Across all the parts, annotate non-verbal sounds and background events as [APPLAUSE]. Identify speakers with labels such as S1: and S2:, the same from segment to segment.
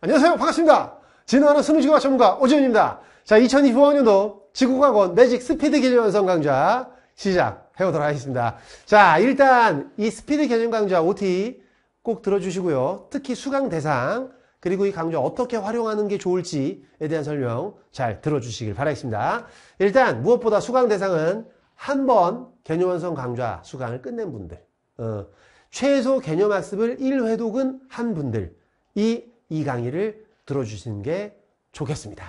S1: 안녕하세요. 반갑습니다. 진화하는 수능지구학 전문가 오지훈입니다. 자, 2025학년도 지구과학원 매직 스피드 개념 연성 강좌 시작해보도록 하겠습니다. 자, 일단 이 스피드 개념 강좌 OT 꼭 들어주시고요. 특히 수강 대상 그리고 이 강좌 어떻게 활용하는 게 좋을지에 대한 설명 잘 들어주시길 바라겠습니다. 일단 무엇보다 수강 대상은 한 번 개념 완성 강좌 수강을 끝낸 분들 어, 최소 개념 학습을 1회독은 한 분들 이이 강의를 들어주시는 게 좋겠습니다.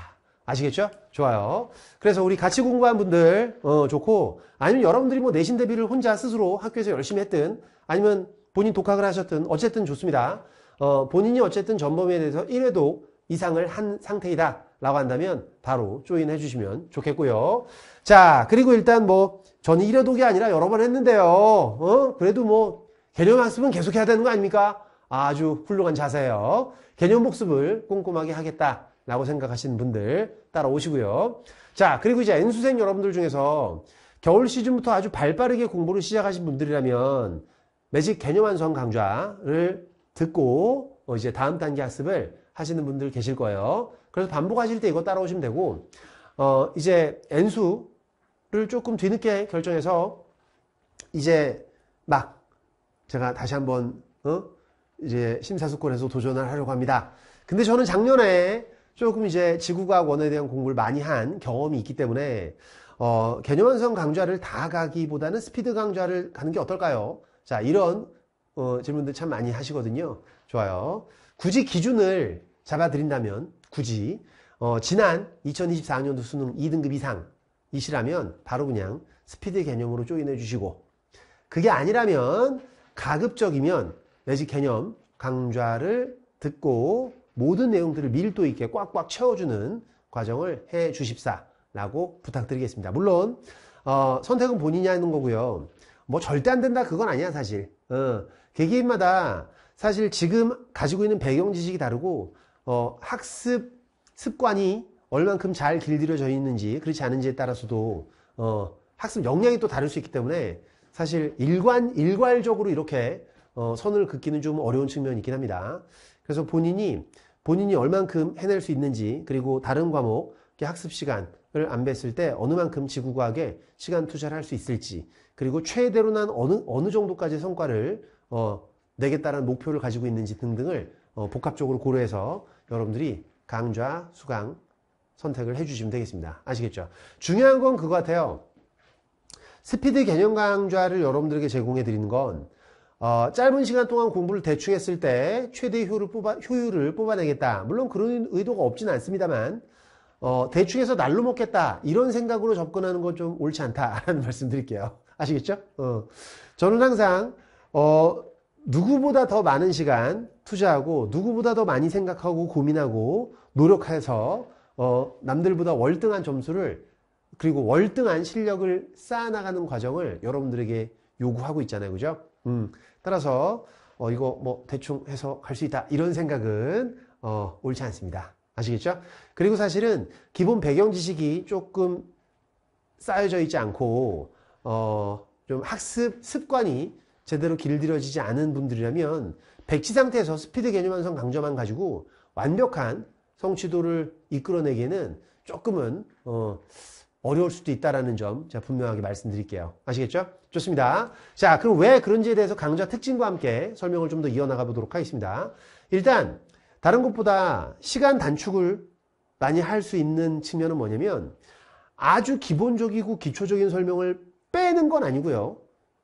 S1: 아시겠죠? 좋아요. 그래서 우리 같이 공부한 분들 어, 좋고 아니면 여러분들이 뭐 내신 대비를 혼자 스스로 학교에서 열심히 했든 아니면 본인 독학을 하셨든 어쨌든 좋습니다. 어, 본인이 어쨌든 전범위에 대해서 1회도 이상을 한 상태이다 라고 한다면 바로 조인 해주시면 좋겠고요. 자 그리고 일단 뭐 저는 1회독이 아니라 여러 번 했는데요. 어? 그래도 뭐 개념 학습은 계속해야 되는 거 아닙니까? 아주 훌륭한 자세예요. 개념 복습을 꼼꼼하게 하겠다라고 생각하시는 분들 따라오시고요. 자, 그리고 이제 N수생 여러분들 중에서 겨울 시즌부터 아주 발빠르게 공부를 시작하신 분들이라면 매직 개념 완성 강좌를 듣고 어, 이제 다음 단계 학습을 하시는 분들 계실 거예요. 그래서 반복하실 때 이거 따라오시면 되고 어 이제 N수를 조금 뒤늦게 결정해서 이제 막 제가 다시 한번 어? 이제 심사숙고해서 도전을 하려고 합니다. 근데 저는 작년에 조금 이제 지구과학원에 대한 공부를 많이 한 경험이 있기 때문에 어, 개념 완성 강좌를 다 가기보다는 스피드 강좌를 가는 게 어떨까요? 자, 이런 어, 질문들 참 많이 하시거든요. 좋아요. 굳이 기준을 잡아드린다면 굳이 어, 지난 2024년도 수능 2등급 이상이시라면 바로 그냥 스피드 개념으로 조인해 주시고 그게 아니라면 가급적이면 내지 개념, 강좌를 듣고 모든 내용들을 밀도 있게 꽉꽉 채워주는 과정을 해 주십사라고 부탁드리겠습니다. 물론 어, 선택은 본인이 하는 거고요. 뭐 절대 안 된다 그건 아니야 사실. 어, 개개인마다 사실 지금 가지고 있는 배경 지식이 다르고 어, 학습 습관이 얼만큼 잘 길들여져 있는지 그렇지 않은지에 따라서도 어, 학습 역량이 또 다를 수 있기 때문에 사실 일관 일괄적으로 이렇게 어, 선을 긋기는 좀 어려운 측면이 있긴 합니다. 그래서 본인이 본인이 얼만큼 해낼 수 있는지 그리고 다른 과목 학습 시간을 안뺐을때 어느 만큼 지구과학에 시간 투자를 할 수 있을지 그리고 최대로 난 어느 어느 정도까지 성과를 어, 내겠다는 목표를 가지고 있는지 등등을 어, 복합적으로 고려해서 여러분들이 강좌, 수강 선택을 해주시면 되겠습니다. 아시겠죠? 중요한 건 그거 같아요. 스피드 개념 강좌를 여러분들에게 제공해 드리는 건 어, 짧은 시간 동안 공부를 대충 했을 때 최대 효율을, 뽑아, 효율을 뽑아내겠다. 물론 그런 의도가 없진 않습니다만 어, 대충 해서 날로 먹겠다. 이런 생각으로 접근하는 건 좀 옳지 않다라는 [LAUGHS] 말씀 드릴게요. 아시겠죠? 어. 저는 항상 어, 누구보다 더 많은 시간 투자하고 누구보다 더 많이 생각하고 고민하고 노력해서 어, 남들보다 월등한 점수를 그리고 월등한 실력을 쌓아나가는 과정을 여러분들에게 요구하고 있잖아요. 그죠? 음, 따라서 어, 이거 뭐 대충 해서 갈 수 있다 이런 생각은 어, 옳지 않습니다. 아시겠죠? 그리고 사실은 기본 배경 지식이 조금 쌓여져 있지 않고 어, 좀 학습 습관이 제대로 길들여지지 않은 분들이라면 백지 상태에서 스피드 개념 완성 강점만 가지고 완벽한 성취도를 이끌어내기에는 조금은 어, 어려울 수도 있다라는 점 제가 분명하게 말씀드릴게요. 아시겠죠? 좋습니다. 자, 그럼 왜 그런지에 대해서 강좌 특징과 함께 설명을 좀 더 이어나가 보도록 하겠습니다. 일단 다른 것보다 시간 단축을 많이 할 수 있는 측면은 뭐냐면 아주 기본적이고 기초적인 설명을 빼는 건 아니고요.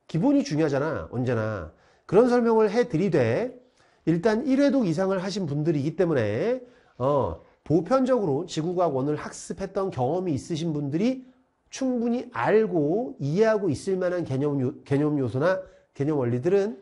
S1: 기본이 중요하잖아. 언제나. 그런 설명을 해드리되 일단 1회독 이상을 하신 분들이기 때문에 어, 보편적으로 지구과학원을 학습했던 경험이 있으신 분들이 충분히 알고 이해하고 있을 만한 개념, 요, 개념 요소나 개념 원리들은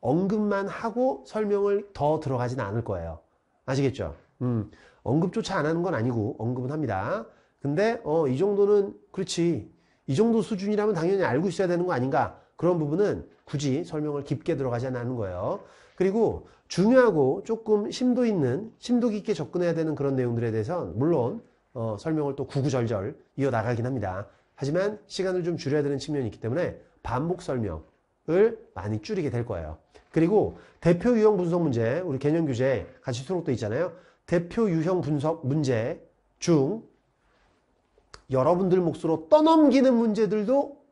S1: 언급만 하고 설명을 더 들어가진 않을 거예요. 아시겠죠? 음, 언급조차 안 하는 건 아니고 언급은 합니다. 근데 어, 이 정도는 그렇지. 이 정도 수준이라면 당연히 알고 있어야 되는 거 아닌가? 그런 부분은 굳이 설명을 깊게 들어가지 않는 거예요. 그리고 중요하고 조금 심도 있는, 심도 깊게 접근해야 되는 그런 내용들에 대해서는 물론 어, 설명을 또 구구절절 이어나가긴 합니다. 하지만 시간을 좀 줄여야 되는 측면이 있기 때문에 반복 설명을 많이 줄이게 될 거예요. 그리고 대표 유형 분석 문제, 우리 개념 교재 같이 수록돼 있잖아요. 대표 유형 분석 문제 중 여러분들 몫으로 떠넘기는 문제들도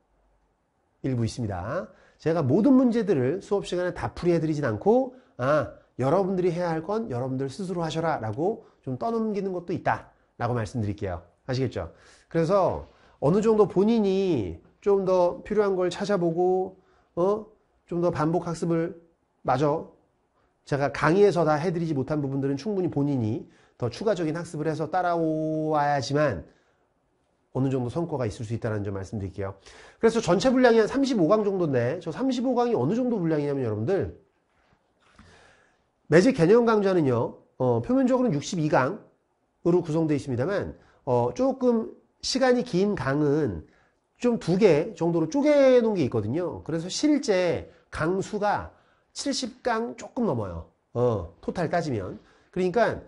S1: 일부 있습니다. 제가 모든 문제들을 수업 시간에 다 풀이해드리진 않고 아 여러분들이 해야 할 건 여러분들 스스로 하셔라 라고 좀 떠넘기는 것도 있다. 라고 말씀드릴게요. 아시겠죠? 그래서 어느 정도 본인이 좀 더 필요한 걸 찾아보고, 어? 좀 더 반복 학습을 마저 제가 강의에서 다 해드리지 못한 부분들은 충분히 본인이 더 추가적인 학습을 해서 따라와야지만 어느 정도 성과가 있을 수 있다는 점 말씀드릴게요. 그래서 전체 분량이 한 35강 정도인데 저 35강이 어느 정도 분량이냐면 여러분들 매직 개념 강좌는요. 어, 표면적으로는 62강 으로 구성되어 있습니다만 어, 조금 시간이 긴 강은 좀 두 개 정도로 쪼개 놓은 게 있거든요. 그래서 실제 강수가 70강 조금 넘어요. 어, 토탈 따지면. 그러니까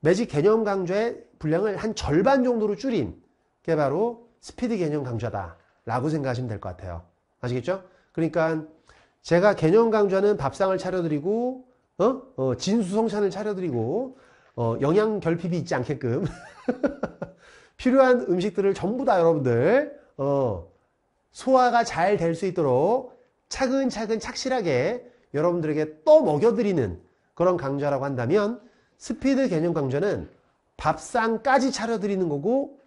S1: 매직 개념 강좌의 분량을 한 절반 정도로 줄인 게 바로 스피드 개념 강좌다. 라고 생각하시면 될 것 같아요. 아시겠죠? 그러니까 제가 개념 강좌는 밥상을 차려드리고, 어? 어, 진수성찬을 차려드리고, 어, 영양 결핍이 있지 않게끔 [LAUGHS] 필요한 음식들을 전부 다 여러분들 어, 소화가 잘 될 수 있도록 차근차근 착실하게 여러분들에게 또 먹여드리는 그런 강좌라고 한다면 스피드 개념 강좌는 밥상까지 차려드리는 거고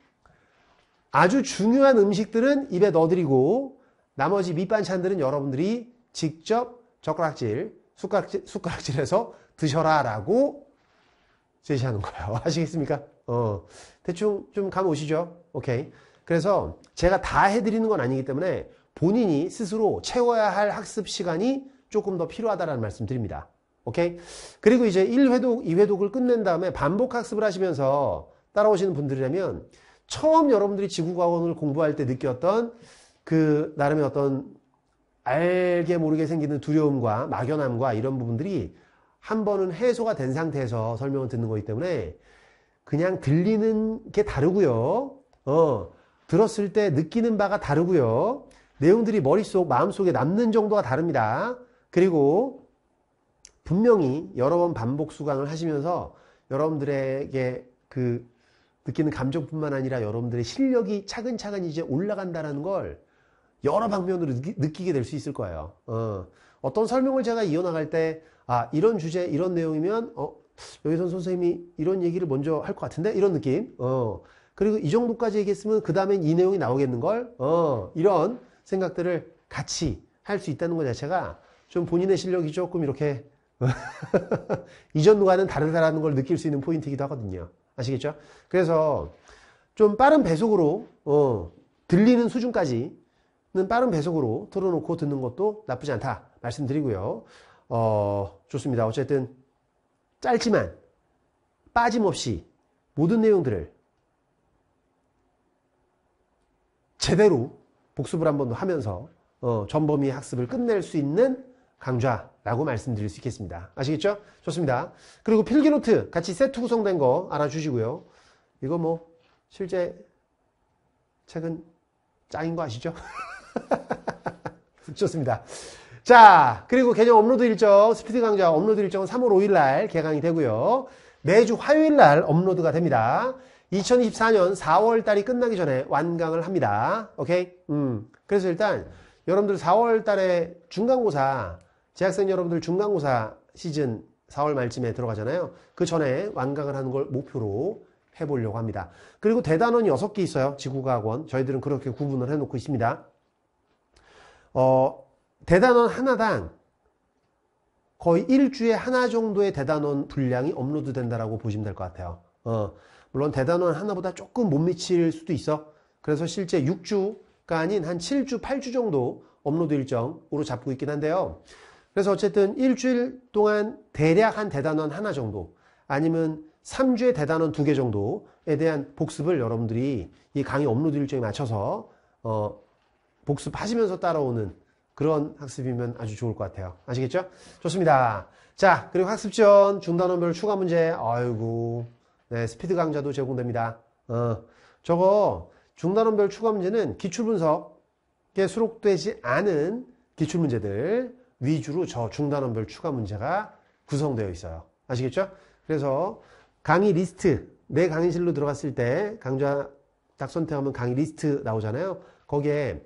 S1: 아주 중요한 음식들은 입에 넣어드리고 나머지 밑반찬들은 여러분들이 직접 젓가락질, 숟가락질, 숟가락질해서 드셔라 라고 제시하는 거예요. [LAUGHS] 아시겠습니까? 어, 대충 좀 감 오시죠? 오케이. 그래서 제가 다 해드리는 건 아니기 때문에 본인이 스스로 채워야 할 학습 시간이 조금 더 필요하다라는 말씀 드립니다. 오케이? 그리고 이제 1회독, 2회독을 끝낸 다음에 반복 학습을 하시면서 따라오시는 분들이라면 처음 여러분들이 지구과학원을 공부할 때 느꼈던 그 나름의 어떤 알게 모르게 생기는 두려움과 막연함과 이런 부분들이 한 번은 해소가 된 상태에서 설명을 듣는 거기 때문에 그냥 들리는 게 다르고요. 어, 들었을 때 느끼는 바가 다르고요. 내용들이 머릿속, 마음속에 남는 정도가 다릅니다. 그리고 분명히 여러 번 반복 수강을 하시면서 여러분들에게 그 느끼는 감정뿐만 아니라 여러분들의 실력이 차근차근 이제 올라간다는 걸 여러 방면으로 느끼게 될 수 있을 거예요. 어. 어떤 설명을 제가 이어나갈 때 아, 이런 주제, 이런 내용이면 어, 여기선 선생님이 이런 얘기를 먼저 할 것 같은데? 이런 느낌. 어. 그리고 이 정도까지 얘기했으면 그 다음엔 이 내용이 나오겠는걸? 어. 이런 생각들을 같이 할 수 있다는 것 자체가 좀 본인의 실력이 조금 이렇게 [LAUGHS] 이전과는 다르다라는 걸 느낄 수 있는 포인트이기도 하거든요. 아시겠죠? 그래서 좀 빠른 배속으로 어, 들리는 수준까지 는 빠른 배속으로 틀어놓고 듣는 것도 나쁘지 않다 말씀드리고요. 어, 좋습니다. 어쨌든 짧지만 빠짐없이 모든 내용들을 제대로 복습을 한 번 더 하면서 어, 전범위 학습을 끝낼 수 있는 강좌라고 말씀드릴 수 있겠습니다. 아시겠죠? 좋습니다. 그리고 필기노트 같이 세트 구성된 거 알아주시고요. 이거 뭐 실제 책은 짱인 거 아시죠? [LAUGHS] [LAUGHS] 좋습니다. 자, 그리고 개념 업로드 일정, 스피드 강좌 업로드 일정은 3월 5일 날 개강이 되고요. 매주 화요일 날 업로드가 됩니다. 2024년 4월 달이 끝나기 전에 완강을 합니다. 오케이? 음. 그래서 일단 여러분들 4월 달에 중간고사, 재학생 여러분들 중간고사 시즌 4월 말쯤에 들어가잖아요. 그 전에 완강을 하는 걸 목표로 해보려고 합니다. 그리고 대단원 6개 있어요. 지구과학원. 저희들은 그렇게 구분을 해놓고 있습니다. 어, 대단원 하나당 거의 일주에 하나 정도의 대단원 분량이 업로드 된다라고 보시면 될 것 같아요. 어, 물론 대단원 하나보다 조금 못 미칠 수도 있어. 그래서 실제 6주가 아닌 한 7주, 8주 정도 업로드 일정으로 잡고 있긴 한데요. 그래서 어쨌든 일주일 동안 대략 한 대단원 하나 정도 아니면 3주에 대단원 두 개 정도에 대한 복습을 여러분들이 이 강의 업로드 일정에 맞춰서 어, 복습하시면서 따라오는 그런 학습이면 아주 좋을 것 같아요. 아시겠죠? 좋습니다. 자, 그리고 학습 지원 중단원별 추가 문제. 아이고, 네, 스피드 강좌도 제공됩니다. 어, 저거 중단원별 추가 문제는 기출 분석에 수록되지 않은 기출 문제들 위주로 저 중단원별 추가 문제가 구성되어 있어요. 아시겠죠? 그래서 강의 리스트 내 강의실로 들어갔을 때 강좌 딱 선택하면 강의 리스트 나오잖아요. 거기에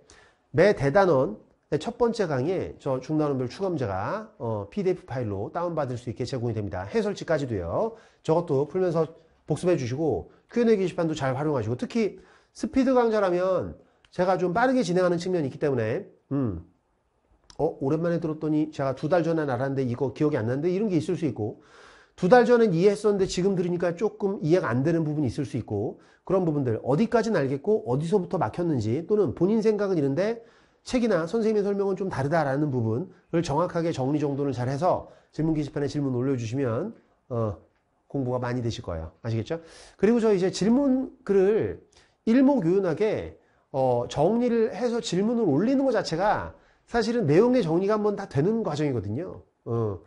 S1: 매 대단원 네, 첫 번째 강의 저 중단원별 추감제가 어, PDF 파일로 다운받을 수 있게 제공이 됩니다. 해설지까지도요. 저것도 풀면서 복습해 주시고 Q&A 게시판도 잘 활용하시고 특히 스피드 강좌라면 제가 좀 빠르게 진행하는 측면이 있기 때문에 음. 어, 오랜만에 들었더니 제가 두 달 전에 알았는데 이거 기억이 안 나는데 이런 게 있을 수 있고 두달 전엔 이해했었는데 지금 들으니까 조금 이해가 안 되는 부분이 있을 수 있고 그런 부분들 어디까지는 알겠고 어디서부터 막혔는지 또는 본인 생각은 이런데 책이나 선생님의 설명은 좀 다르다라는 부분을 정확하게 정리 정돈을 잘 해서 질문 게시판에 질문 올려주시면 어, 공부가 많이 되실 거예요. 아시겠죠? 그리고 저 이제 질문 글을 일목요연하게 어, 정리를 해서 질문을 올리는 것 자체가 사실은 내용의 정리가 한번 다 되는 과정이거든요. 어,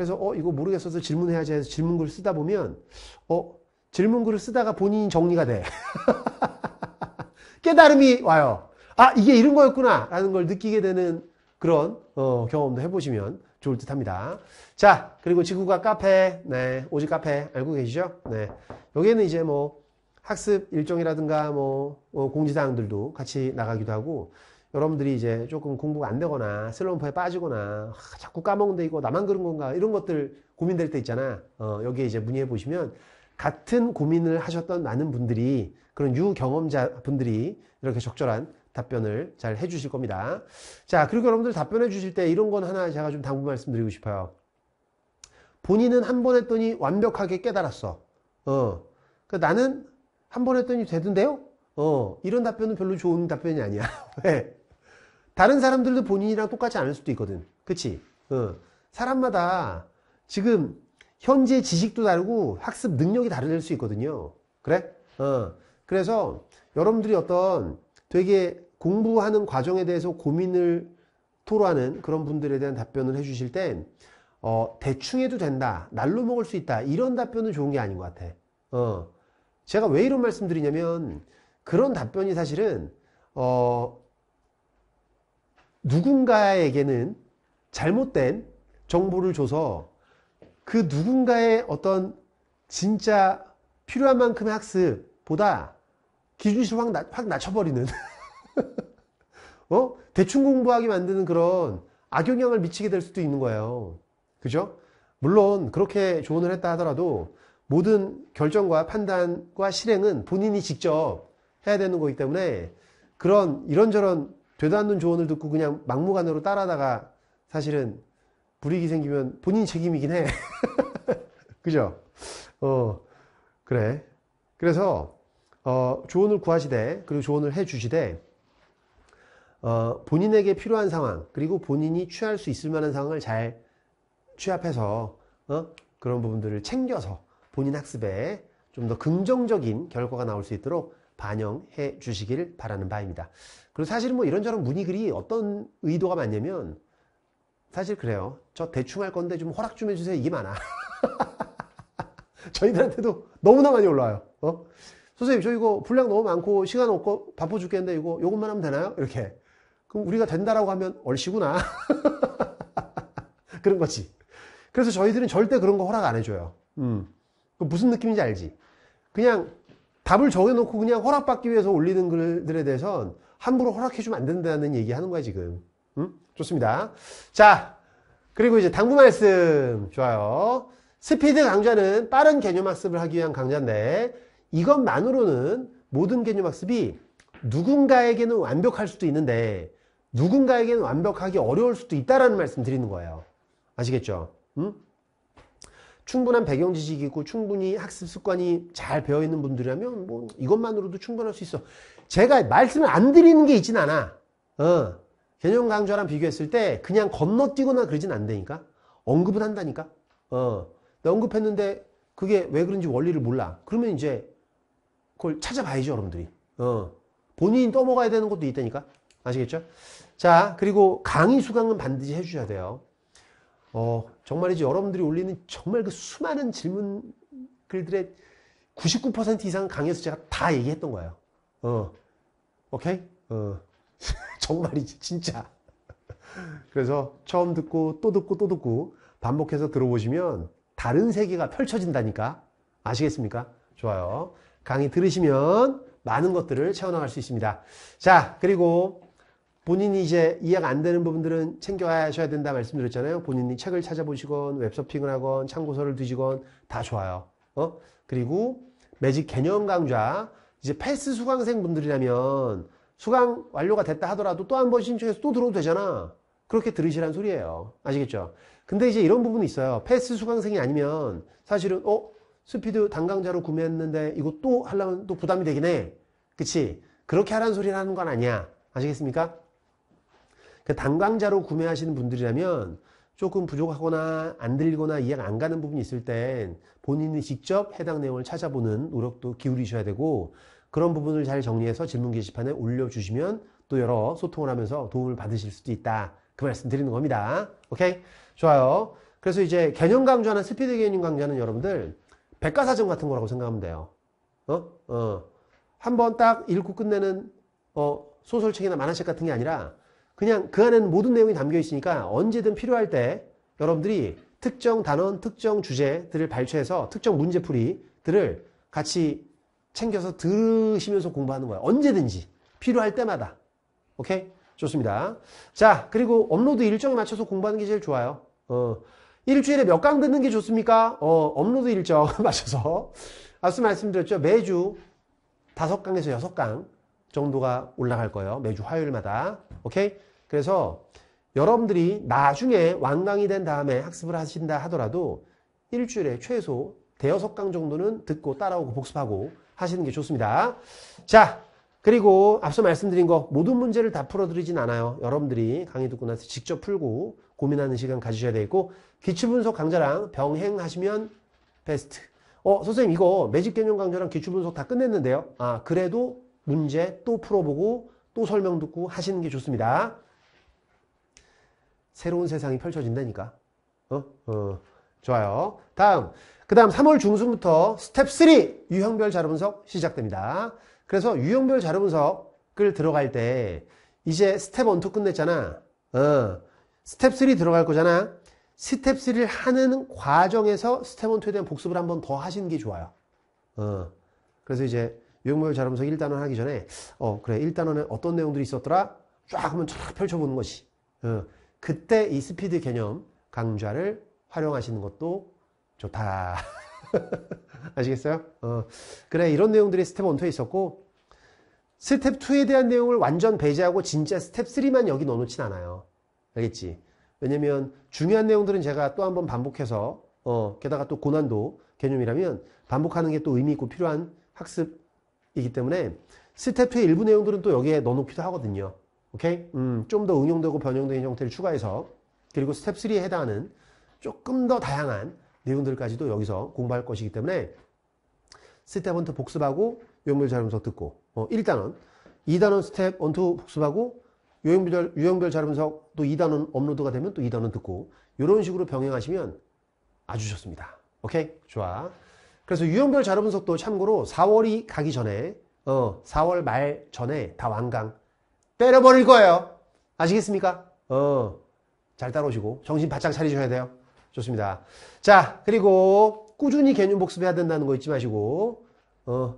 S1: 그래서 어 이거 모르겠어서 질문해야지 해서 질문글 쓰다 보면 어 질문글을 쓰다가 본인이 정리가 돼 [LAUGHS] 깨달음이 와요 아 이게 이런 거였구나 라는 걸 느끼게 되는 그런 어, 경험도 해보시면 좋을 듯 합니다 자 그리고 지구가 카페 네 오지 카페 알고 계시죠 네 여기에는 이제 뭐 학습 일정이라든가 뭐 어, 공지사항들도 같이 나가기도 하고 여러분들이 이제 조금 공부가 안 되거나 슬럼프에 빠지거나 아, 자꾸 까먹는데 이거 나만 그런 건가 이런 것들 고민될 때 있잖아. 어, 여기에 이제 문의해 보시면 같은 고민을 하셨던 많은 분들이 그런 유경험자 분들이 이렇게 적절한 답변을 잘 해주실 겁니다. 자, 그리고 여러분들 답변해 주실 때 이런 건 하나 제가 좀 당부 말씀드리고 싶어요. 본인은 한 번 했더니 완벽하게 깨달았어. 어. 그 나는 한 번 했더니 되던데요? 어. 이런 답변은 별로 좋은 답변이 아니야. [LAUGHS] 왜? 다른 사람들도 본인이랑 똑같지 않을 수도 있거든. 그치? 어. 사람마다 지금 현재 지식도 다르고 학습 능력이 다를 수 있거든요. 그래? 어. 그래서 여러분들이 어떤 되게 공부하는 과정에 대해서 고민을 토로하는 그런 분들에 대한 답변을 해주실 땐 어, 대충 해도 된다. 날로 먹을 수 있다. 이런 답변은 좋은 게 아닌 것 같아. 어, 제가 왜 이런 말씀 드리냐면, 그런 답변이 사실은, 어, 누군가에게는 잘못된 정보를 줘서 그 누군가의 어떤 진짜 필요한 만큼의 학습보다 기준치를 확, 낮, 확 낮춰버리는 [LAUGHS] 어? 대충 공부하게 만드는 그런 악영향을 미치게 될 수도 있는 거예요 그죠? 물론 그렇게 조언을 했다 하더라도 모든 결정과 판단과 실행은 본인이 직접 해야 되는 거기 때문에 그런 이런저런 되도 않는 조언을 듣고 그냥 막무가내로 따라다가 사실은 불이익이 생기면 본인 책임이긴 해. [LAUGHS] 그죠? 어, 그래. 그래서, 어, 조언을 구하시되, 그리고 조언을 해 주시되, 어, 본인에게 필요한 상황, 그리고 본인이 취할 수 있을 만한 상황을 잘 취합해서, 어? 그런 부분들을 챙겨서 본인 학습에 좀 더 긍정적인 결과가 나올 수 있도록 반영해 주시길 바라는 바입니다. 그리고 사실 뭐 이런저런 문의글이 어떤 의도가 많냐면 사실 그래요. 저 대충 할 건데 좀 허락 좀 해주세요. 이게 많아. [LAUGHS] 저희들한테도 너무나 많이 올라와요. 어? 선생님, 저 이거 분량 너무 많고 시간 없고 바빠 죽겠는데 이거 요것만 하면 되나요? 이렇게. 그럼 우리가 된다라고 하면 얼씨구나. [LAUGHS] 그런 거지. 그래서 저희들은 절대 그런 거 허락 안 해줘요. 음. 그 무슨 느낌인지 알지? 그냥 답을 정해놓고 그냥 허락받기 위해서 올리는 글들에 대해선 함부로 허락해주면 안 된다는 얘기 하는 거야, 지금. 음? 좋습니다. 자, 그리고 이제 당부 말씀. 좋아요. 스피드 강좌는 빠른 개념 학습을 하기 위한 강좌인데, 이것만으로는 모든 개념 학습이 누군가에게는 완벽할 수도 있는데, 누군가에게는 완벽하기 어려울 수도 있다라는 말씀 드리는 거예요. 아시겠죠? 음? 충분한 배경 지식이 있고 충분히 학습 습관이 잘 배어 있는 분들이라면 뭐 이것만으로도 충분할 수 있어. 제가 말씀을 안 드리는 게 있진 않아. 어. 개념 강좌랑 비교했을 때 그냥 건너뛰거나 그러진 않다니까. 언급은 한다니까. 어. 내 언급했는데 그게 왜 그런지 원리를 몰라. 그러면 이제 그걸 찾아봐야죠, 여러분들이. 어. 본인이 떠먹어야 되는 것도 있다니까. 아시겠죠? 자, 그리고 강의 수강은 반드시 해주셔야 돼요. 어, 정말이지 여러분들이 올리는 정말 그 수많은 질문 글들의 99% 이상 강의에서 제가 다 얘기했던 거예요. 어, 오케이? 어, [LAUGHS] 정말이지, 진짜. 그래서 처음 듣고 또 듣고 또 듣고 반복해서 들어보시면 다른 세계가 펼쳐진다니까. 아시겠습니까? 좋아요. 강의 들으시면 많은 것들을 채워나갈 수 있습니다. 자, 그리고 본인이 이제 이해가 안 되는 부분들은 챙겨하셔야 된다 말씀드렸잖아요. 본인이 책을 찾아보시건 웹서핑을 하건 참고서를 뒤지건 다 좋아요. 어? 그리고 매직 개념 강좌 이제 패스 수강생 분들이라면 수강 완료가 됐다 하더라도 또 한 번 신청해서 또 들어도 되잖아. 그렇게 들으시란 소리예요. 아시겠죠? 근데 이제 이런 부분이 있어요. 패스 수강생이 아니면 사실은 어 스피드 단강자로 구매했는데 이거 또 하려면 또 부담이 되긴 해. 그치? 그렇게 하라는 소리를 하는 건 아니야. 아시겠습니까? 그 단강자로 구매하시는 분들이라면 조금 부족하거나 안 들리거나 이해가 안 가는 부분이 있을 땐 본인이 직접 해당 내용을 찾아보는 노력도 기울이셔야 되고 그런 부분을 잘 정리해서 질문 게시판에 올려주시면 또 여러 소통을 하면서 도움을 받으실 수도 있다. 그 말씀 드리는 겁니다. 오케이? 좋아요. 그래서 이제 개념 강좌나 스피드 개념 강좌는 여러분들 백과사전 같은 거라고 생각하면 돼요. 어? 어. 한번 딱 읽고 끝내는 어, 소설책이나 만화책 같은 게 아니라 그냥 그 안에는 모든 내용이 담겨 있으니까 언제든 필요할 때 여러분들이 특정 단원, 특정 주제들을 발췌해서 특정 문제풀이들을 같이 챙겨서 들으시면서 공부하는 거예요. 언제든지 필요할 때마다. 오케이? 좋습니다. 자, 그리고 업로드 일정 맞춰서 공부하는 게 제일 좋아요. 어, 일주일에 몇 강 듣는 게 좋습니까? 어, 업로드 일정 [LAUGHS] 맞춰서. 앞서 말씀드렸죠. 매주 다섯 강에서 여섯 강 정도가 올라갈 거예요. 매주 화요일마다. 오케이? 그래서 여러분들이 나중에 완강이 된 다음에 학습을 하신다 하더라도 일주일에 최소 대여섯 강 정도는 듣고 따라오고 복습하고 하시는 게 좋습니다. 자, 그리고 앞서 말씀드린 거 모든 문제를 다 풀어드리진 않아요. 여러분들이 강의 듣고 나서 직접 풀고 고민하는 시간 가지셔야 되고 기출분석 강좌랑 병행하시면 베스트. 어, 선생님 이거 매직 개념 강좌랑 기출분석 다 끝냈는데요. 아, 그래도 문제 또 풀어보고 또 설명 듣고 하시는 게 좋습니다. 새로운 세상이 펼쳐진다니까. 어? 어. 좋아요. 다음. 그 다음 3월 중순부터 스텝 3 유형별 자료 분석 시작됩니다. 그래서 유형별 자료 분석을 들어갈 때 이제 스텝 1, 2 끝냈잖아. 어. 스텝 3 들어갈 거잖아. 스텝 3를 하는 과정에서 스텝 1, 2에 대한 복습을 한 번 더 하시는 게 좋아요. 어. 그래서 이제 유형별 자료 분석 1단원 하기 전에 어 그래 1단원에 어떤 내용들이 있었더라? 쫙 한번 쫙 펼쳐보는 것이. 어. 그때 이 스피드 개념 강좌를 활용하시는 것도 좋다. [LAUGHS] 아시겠어요? 어, 그래 이런 내용들이 스텝 1, 2에 있었고 스텝 2에 대한 내용을 완전 배제하고 진짜 스텝 3만 여기 넣어놓진 않아요. 알겠지? 왜냐면 중요한 내용들은 제가 또 한 번 반복해서 어, 게다가 또 고난도 개념이라면 반복하는 게 또 의미 있고 필요한 학습이기 때문에 스텝 2의 일부 내용들은 또 여기에 넣어놓기도 하거든요. 오케이? 음, 좀 더 응용되고 변형된 형태를 추가해서 그리고 스텝 3에 해당하는 조금 더 다양한 내용들까지도 여기서 공부할 것이기 때문에 스텝 1, 2 복습하고 유형별 자료분석 듣고 어, 1단원, 2단원 스텝 1, 2 복습하고 유형별, 유형별 자료분석 또 2단원 업로드가 되면 또 2단원 듣고 이런 식으로 병행하시면 아주 좋습니다. 오케이? 좋아. 그래서 유형별 자료분석도 참고로 4월이 가기 전에 어, 4월 말 전에 다 완강 때려버릴 거예요. 아시겠습니까? 어, 잘 따라오시고 정신 바짝 차리셔야 돼요. 좋습니다. 자, 그리고 꾸준히 개념 복습해야 된다는 거 잊지 마시고 어,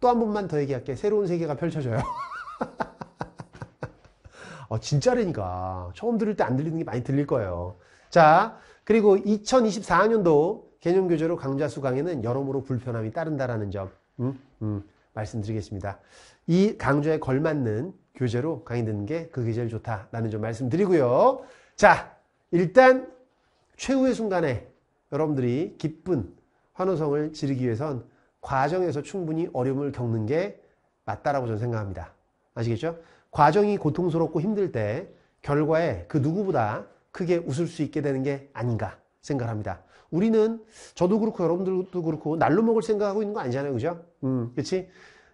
S1: 또 한 번만 더 얘기할게. 새로운 세계가 펼쳐져요. [LAUGHS] 어, 진짜라니까. 처음 들을 때 안 들리는 게 많이 들릴 거예요. 자, 그리고 2024년도 개념교재로 강좌수 강에는 여러모로 불편함이 따른다라는 점 음, 음, 말씀드리겠습니다. 이 강좌에 걸맞는 교재로 강의 듣는 게 그 교재를 좋다라는 좀 말씀드리고요. 자, 일단 최후의 순간에 여러분들이 기쁜 환호성을 지르기 위해선 과정에서 충분히 어려움을 겪는 게 맞다라고 저는 생각합니다. 아시겠죠? 과정이 고통스럽고 힘들 때 결과에 그 누구보다 크게 웃을 수 있게 되는 게 아닌가 생각합니다. 우리는 저도 그렇고 여러분들도 그렇고 날로 먹을 생각하고 있는 거 아니잖아요. 그죠? 음, 그치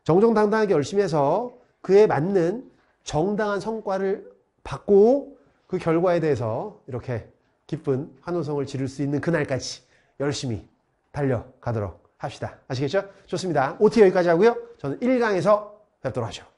S1: 정정당당하게 열심히 해서 그에 맞는 정당한 성과를 받고 그 결과에 대해서 이렇게 기쁜 환호성을 지를 수 있는 그날까지 열심히 달려가도록 합시다. 아시겠죠? 좋습니다. OT 여기까지 하고요. 저는 1강에서 뵙도록 하죠.